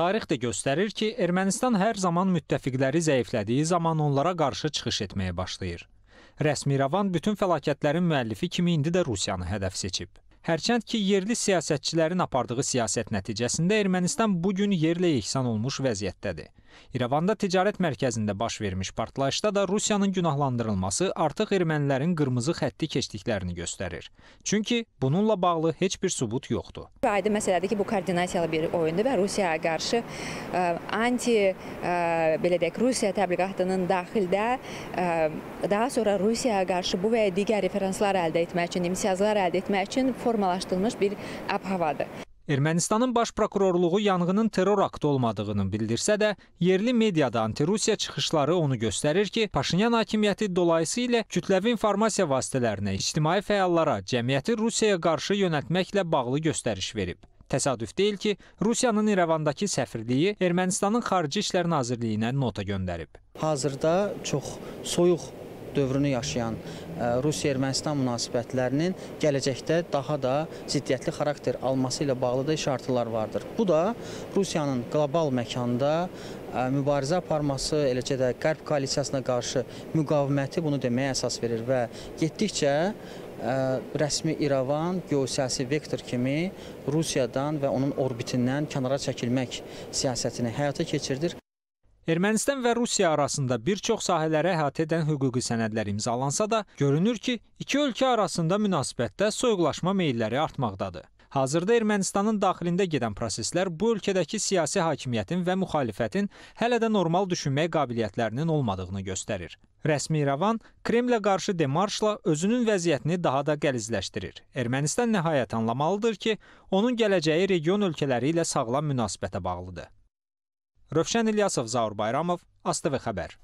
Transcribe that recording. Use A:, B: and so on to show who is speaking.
A: Tarix də göstərir ki, Ermənistan hər zaman müttəfiqləri zəiflədiyi zaman onlara qarşı çıxış etməyə başlayır. Rəsmi İrəvan bütün fəlakətlərin müəllifi kimi indi də Rusiyanı hədəf seçib. Hərçənd ki, yerli siyasətçilərin apardığı siyasət nəticəsində Ermənistan bu gün yerlə yeksan olmuş vəziyyətdədir. İrəvanda ticarət mərkəzində baş vermiş partlayışda da Rusiyanın günahlandırılması artıq ermənilərin qırmızı xətti keçdiklərini göstərir. Çünki bununla bağlı heç bir sübut yoxdur.
B: Aydın məsələdir ki, bu koordinasiyalı bir oyundur və Rusiyaya qarşı ə, e, anti ə, e, belə deyək, Rusiya təbliğatının daxildə ə, e, daha sonra Rusiyaya qarşı bu və ya digər referanslar əldə etmək üçün, imtiyazlar əldə etmək üçün formalaşdırılmış bir əbhavadır.
A: Ermənistanın baş prokurorluğu yanğının terror aktı olmadığını bildirsə də, yerli mediada antirusiya çıxışları onu göstərir ki, Paşinyan hakimiyyəti dolayısıyla kütləvi informasiya vasitələrinə, ictimai fəallara, cəmiyyəti Rusiyaya qarşı yönəltməklə bağlı göstəriş verib. Təsadüf deyil ki, Rusiyanın İrəvandakı səfirliyi Ermənistanın Xarici İşlər Nazirliyinə nota göndərib.
C: Hazırda çox soyuq dövrünü yaşayan e, Rusiya-Ermənistan münasibətlərinin gələcəkdə daha da ziddiyyətli xarakter alması ilə bağlı da işartılar vardır. Bu da Rusiyanın qlobal məkanda e, mübarizə aparması, eləcə də Qərb koalisiyasına qarşı müqaviməti bunu deməyə əsas verir və getdikcə ə, e, rəsmi İrəvan geosiyasi vektor kimi Rusiyadan və onun orbitindən kənara çəkilmək
A: siyasətini həyata keçirdir Ermənistan və Rusiya arasında bir çox sahələrə əhatə edən hüquqi sənədlər imzalansa da, görünür ki, iki ölkə arasında münasibətdə soyuqlaşma meylləri artmaqdadır. Hazırda Ermənistanın daxilində gedən proseslər bu ölkədəki siyasi hakimiyyətin və müxalifətin hələ də normal düşünmək qabiliyyətlərinin olmadığını göstərir. Rəsmi İrəvan Kremlə qarşı demarşla özünün vəziyyətini daha da qəlizləşdirir. Ermənistan nəhayət anlamalıdır ki, onun gələcəyi region ölkələri ilə sağlam münasibətə bağlıdır. Rövşən İlyasov, Zaur Bayramov, ASTV Xəbər.